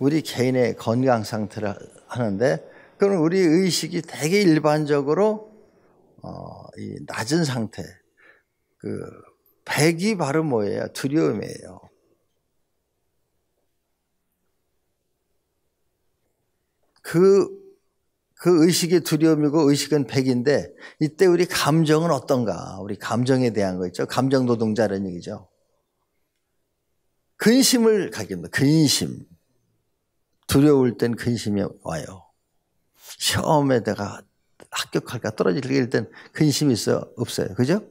우리 개인의 건강 상태를 하는데 그럼 우리 의식이 되게 일반적으로 어, 이 낮은 상태 그 백이 바로 뭐예요? 두려움이에요. 그, 그 의식이 두려움이고 의식은 백인데 이때 우리 감정은 어떤가? 우리 감정에 대한 거 있죠? 감정 노동자라는 얘기죠. 근심을 가게 됩니다. 근심. 두려울 땐 근심이 와요. 처음에 내가 합격할까 떨어질까 땐 근심이 있어 없어요. 그죠?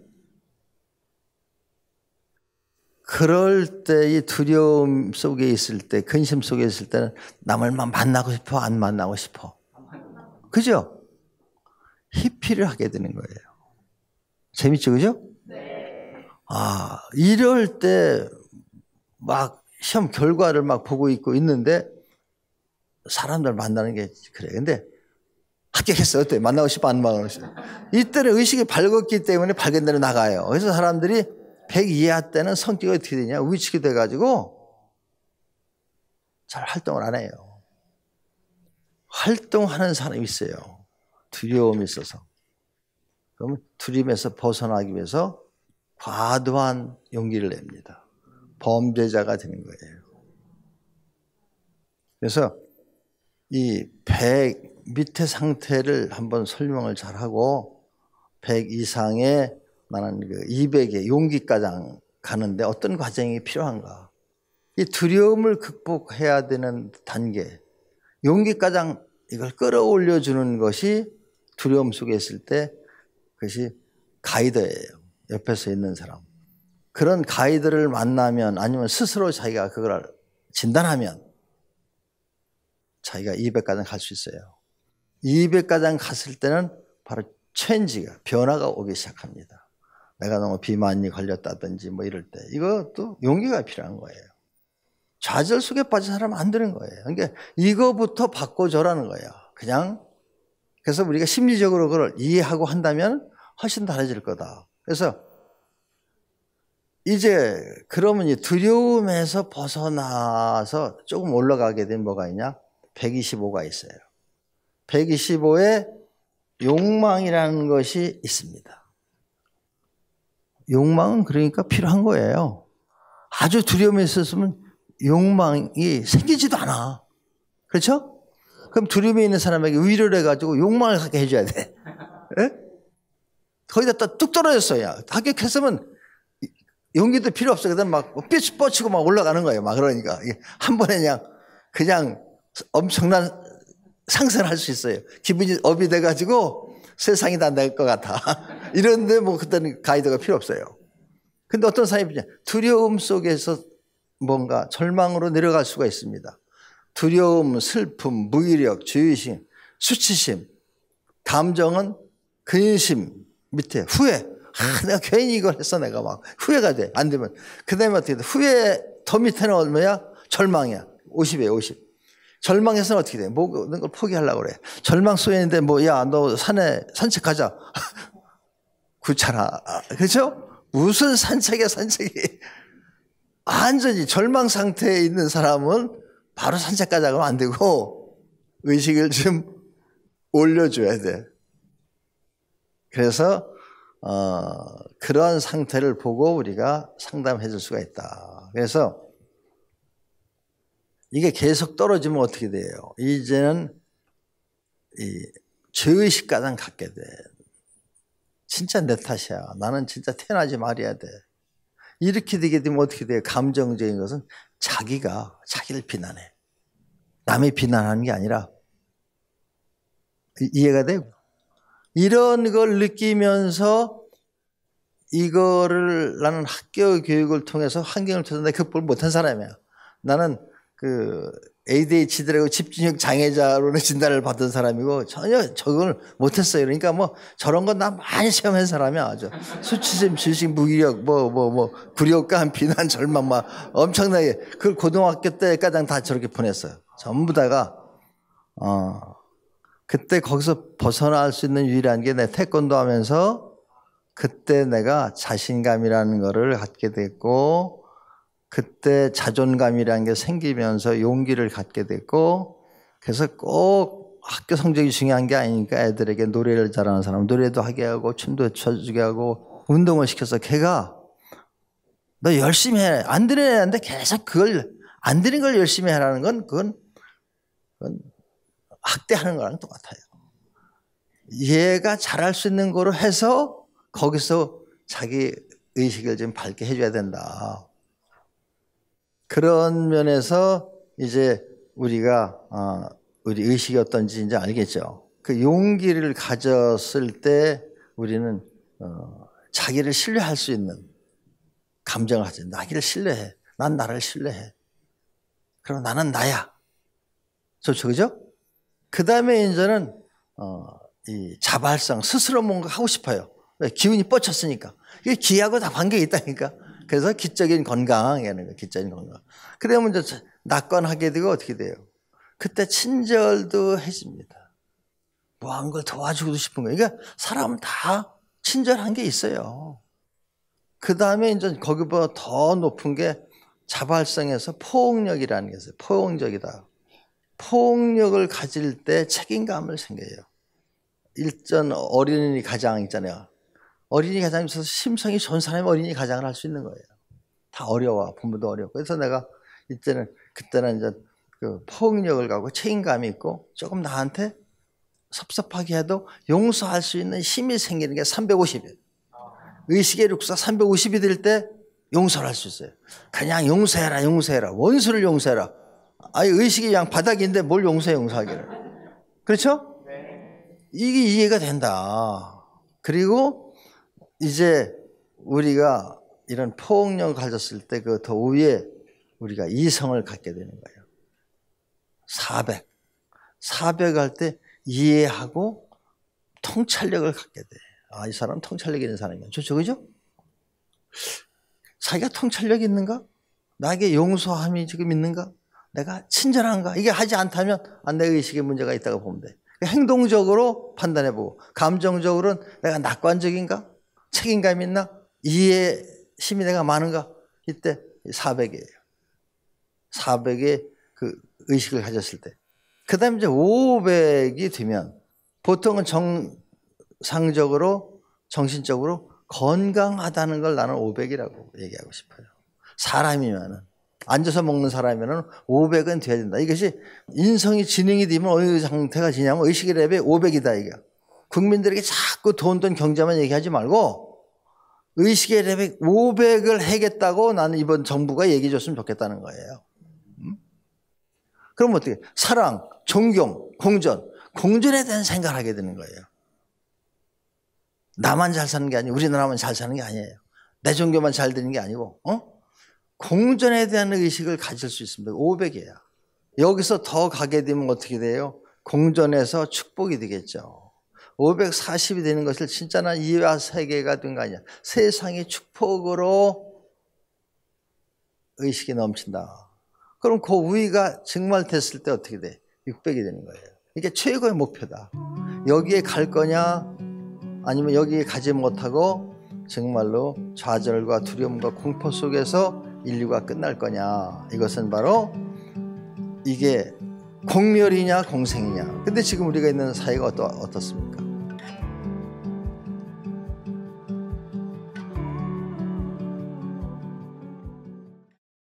그럴 때 이 두려움 속에 있을 때 근심 속에 있을 때는 남을 만나고 싶어 안 만나고 싶어. 그죠? 히피를 하게 되는 거예요. 재밌죠, 그죠? 네. 아, 이럴 때 막 시험 결과를 막 보고 있고 있는데 사람들 만나는 게 그래. 근데 합격했어. 요 어때? 만나고 싶어? 안 만나고 싶어? 이때는 의식이 밝았기 때문에 밝은 대로 나가요. 그래서 사람들이 100 이하 때는 성격이 어떻게 되냐? 위축이 돼가지고 잘 활동을 안 해요. 활동하는 사람이 있어요. 두려움이 있어서. 그러면 두림에서 벗어나기 위해서 과도한 용기를 냅니다. 범죄자가 되는 거예요. 그래서 이1 밑에 상태를 한번 설명을 잘하고 100 이상의 나는 그 200의 용기가장 가는데 어떤 과정이 필요한가? 이 두려움을 극복해야 되는 단계, 용기가장 이걸 끌어올려 주는 것이 두려움 속에 있을 때 그것이 가이드예요. 옆에서 있는 사람. 그런 가이드를 만나면 아니면 스스로 자기가 그걸 진단하면 자기가 200가장 갈 수 있어요. 200가장 갔을 때는 바로 체인지가 변화가 오기 시작합니다. 내가 너무 비만이 걸렸다든지 뭐 이럴 때 이것도 용기가 필요한 거예요. 좌절 속에 빠진 사람 안 되는 거예요. 그러니까 이거부터 바꿔줘라는 거예요. 그냥 그래서 우리가 심리적으로 그걸 이해하고 한다면 훨씬 달라질 거다. 그래서 이제 그러면 이 두려움에서 벗어나서 조금 올라가게 된 뭐가 있냐? 125가 있어요. 125에 욕망이라는 것이 있습니다. 욕망은 그러니까 필요한 거예요. 아주 두려움이 있었으면 욕망이 생기지도 않아. 그렇죠? 그럼 두려움에 있는 사람에게 위로를 해가지고 욕망을 갖게 해줘야 돼. 예? 거기다 뚝 떨어졌어요. 합격했으면 용기도 필요 없어. 그다음 막 뭐 삐치 뻗치고 막 올라가는 거예요. 막 그러니까. 한 번에 그냥, 그냥 엄청난 상승을 할 수 있어요. 기분이 업이 돼가지고 세상이 다내것 같아. 이런데 뭐 그때는 가이드가 필요 없어요. 근데 어떤 사람이냐. 두려움 속에서 뭔가 절망으로 내려갈 수가 있습니다. 두려움, 슬픔, 무기력, 주의심, 수치심, 감정은 근심 밑에 후회. 아, 내가 괜히 이걸 했어. 내가 막 후회가 돼. 안 되면. 그 다음에 어떻게 돼? 후회 더 밑에는 얼마야? 절망이야. 50이에요, 50. 절망해서는 어떻게 돼? 모든 걸 포기하려고 그래. 절망 속에 있는데 뭐, 야, 너 산에 산책하자. 그렇잖아. 그죠? 무슨 산책이야, 산책이. 완전히 절망 상태에 있는 사람은 바로 산책 가자 그면안 되고 의식을 좀 올려줘야 돼. 그래서 어, 그러한 상태를 보고 우리가 상담해 줄 수가 있다. 그래서 이게 계속 떨어지면 어떻게 돼요? 이제는 이 죄의식가장 갖게 돼. 진짜 내 탓이야. 나는 진짜 태어나지 말아야 돼. 이렇게 되게 되면 어떻게 돼요? 감정적인 것은 자기가 자기를 비난해. 남이 비난하는 게 아니라 이해가 돼요? 이런 걸 느끼면서 이거를 나는 학교 교육을 통해서 환경을 통해서 내가 극복을 못한 사람이야. 나는 그 ADHD라고 집중력 장애자로는 진단을 받은 사람이고 전혀 적응을 못했어요. 그러니까 뭐 저런 건 나 많이 체험한 사람이야. 아주 수치심, 질식, 무기력, 뭐 뭐뭐 불효감, 뭐, 뭐, 비난, 절망 막 엄청나게 그걸 고등학교 때가장 다 저렇게 보냈어요. 전부 다가 어 그때 거기서 벗어날 수 있는 유일한 게 내 태권도 하면서 그때 내가 자신감이라는 거를 갖게 됐고 그때 자존감이라는 게 생기면서 용기를 갖게 됐고 그래서 꼭 학교 성적이 중요한 게 아니니까 애들에게 노래를 잘하는 사람 노래도 하게 하고 춤도 춰주게 하고 운동을 시켜서 걔가 너 열심히 해. 안 들어야 하는데 계속 그걸 안들는걸 열심히 하라는 건 그건, 그건 학대하는 거랑 똑같아요. 얘가 잘할 수 있는 거로 해서 거기서 자기 의식을 좀 밝게 해줘야 된다. 그런 면에서 이제 우리가 어, 우리 의식이 어떤지 이제 알겠죠. 그 용기를 가졌을 때 우리는 어, 자기를 신뢰할 수 있는 감정을 하죠. 나기를 신뢰해. 난 나를 신뢰해. 그럼 나는 나야. 좋죠, 그죠? 그 다음에 이제는 어, 이 자발성 스스로 뭔가 하고 싶어요. 기운이 뻗쳤으니까 이게 기하고 다 관계 있다니까. 그래서 기적인 건강이라는 거, 기적인 건강. 그러면 이제 낙관하게 되고 어떻게 돼요? 그때 친절도 해집니다. 뭐 한 걸 도와주고 싶은 거예요. 그러니까 사람 다 친절한 게 있어요. 그 다음에 이제 거기보다 더 높은 게 자발성에서 포옹력이라는 게 있어요. 포옹적이다. 포옹력을 가질 때 책임감을 생겨요. 일전 어린이 가장 있잖아요. 어린이 가장이 있어서 심성이 좋은 사람이 어린이 가장을 할 수 있는 거예요. 다 어려워. 부모도 어렵고 그래서 내가 이때는, 그때는 이제 그 포용력을 갖고 책임감이 있고 조금 나한테 섭섭하게 해도 용서할 수 있는 힘이 생기는 게 350이에요. 의식의 육사 350이 될 때 용서를 할 수 있어요. 그냥 용서해라, 용서해라. 원수를 용서해라. 아니, 의식이 그냥 바닥인데 뭘 용서해, 용서하기를. 그렇죠? 네. 이게 이해가 된다. 그리고 이제 우리가 이런 포옹력을 가졌을 때 그 더위에 우리가 이성을 갖게 되는 거예요. 400. 400 할 때 이해하고 통찰력을 갖게 돼. 아, 이 사람 통찰력 있는 사람이야. 좋죠, 그죠? 자기가 통찰력 있는가? 나에게 용서함이 지금 있는가? 내가 친절한가? 이게 하지 않다면 아, 내 의식에 문제가 있다고 보면 돼. 행동적으로 판단해보고, 감정적으로는 내가 낙관적인가? 책임감 있나? 이해 힘이 내가 많은가? 이때 400이에요. 400의 그 의식을 가졌을 때. 그 다음에 이제 500이 되면 보통은 정상적으로 정신적으로 건강하다는 걸 나는 500이라고 얘기하고 싶어요. 사람이면은 앉아서 먹는 사람이면은 500은 돼야 된다. 이것이 인성이 진행이 되면 어느 상태가 지냐면 의식의 랩에 500이다 이게. 국민들에게 자꾸 돈, 돈, 경제만 얘기하지 말고 의식의 레벨 500을 해겠다고 나는 이번 정부가 얘기해 줬으면 좋겠다는 거예요. 음? 그럼 어떻게? 사랑, 존경, 공존. 공존에 대한 생각을 하게 되는 거예요. 나만 잘 사는 게 아니고 우리나라만 잘 사는 게 아니에요. 내 종교만 잘 되는 게 아니고 어? 공존에 대한 의식을 가질 수 있습니다. 500이에요. 여기서 더 가게 되면 어떻게 돼요? 공존에서 축복이 되겠죠. 540이 되는 것을 진짜 난 이와 세계가 된 거 아니야. 세상의 축복으로 의식이 넘친다. 그럼 그 우위가 정말됐을때 어떻게 돼? 600이 되는 거예요. 이게 최고의 목표다. 여기에 갈 거냐? 아니면 여기에 가지 못하고 정말로 좌절과 두려움과 공포 속에서 인류가 끝날 거냐? 이것은 바로 이게 공멸이냐 공생이냐. 근데 지금 우리가 있는 사회가 어떻, 어떻습니까?